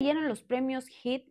Vieron los premios HIT,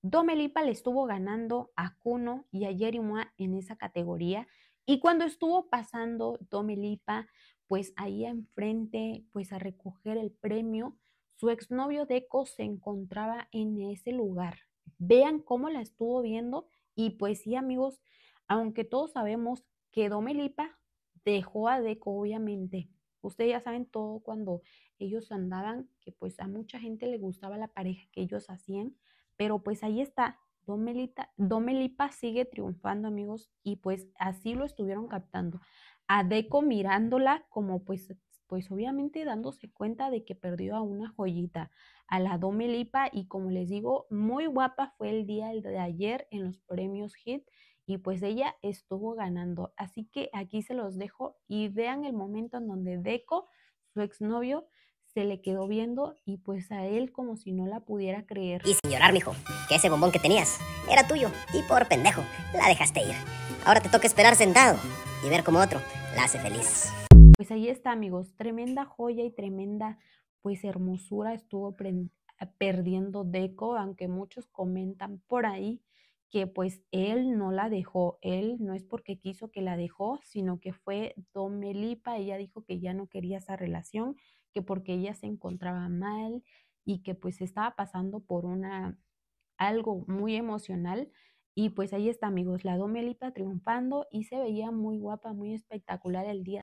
Domelipa le estuvo ganando a Kuno y a Yerimua en esa categoría. Y cuando estuvo pasando Domelipa, pues ahí enfrente, pues a recoger el premio, su exnovio Deco se encontraba en ese lugar. Vean cómo la estuvo viendo. Y pues sí, amigos, aunque todos sabemos que Domelipa dejó a Deco, obviamente, Ustedes ya saben todo cuando ellos andaban, que pues a mucha gente le gustaba la pareja que ellos hacían, pero pues ahí está, Domelita, Domelipa sigue triunfando, amigos, y pues así lo estuvieron captando. a Deco mirándola como pues, pues obviamente dándose cuenta de que perdió a una joyita, a la Domelipa, y como les digo, muy guapa fue el día de ayer en los premios HIT y pues ella estuvo ganando. Así que aquí se los dejo y vean el momento en donde Deco, su exnovio, se le quedó viendo y pues a él como si no la pudiera creer. Y sin llorar, mijo, que ese bombón que tenías era tuyo y por pendejo la dejaste ir. Ahora te toca esperar sentado y ver cómo otro la hace feliz. Pues ahí está, amigos, tremenda joya y tremenda pues hermosura estuvo perdiendo Deco, aunque muchos comentan por ahí que pues él no la dejó, él no es porque quiso que la dejó, sino que fue Domelipa, ella dijo que ya no quería esa relación, que porque ella se encontraba mal y que pues estaba pasando por una algo muy emocional y pues ahí está amigos, la Domelipa triunfando y se veía muy guapa, muy espectacular el día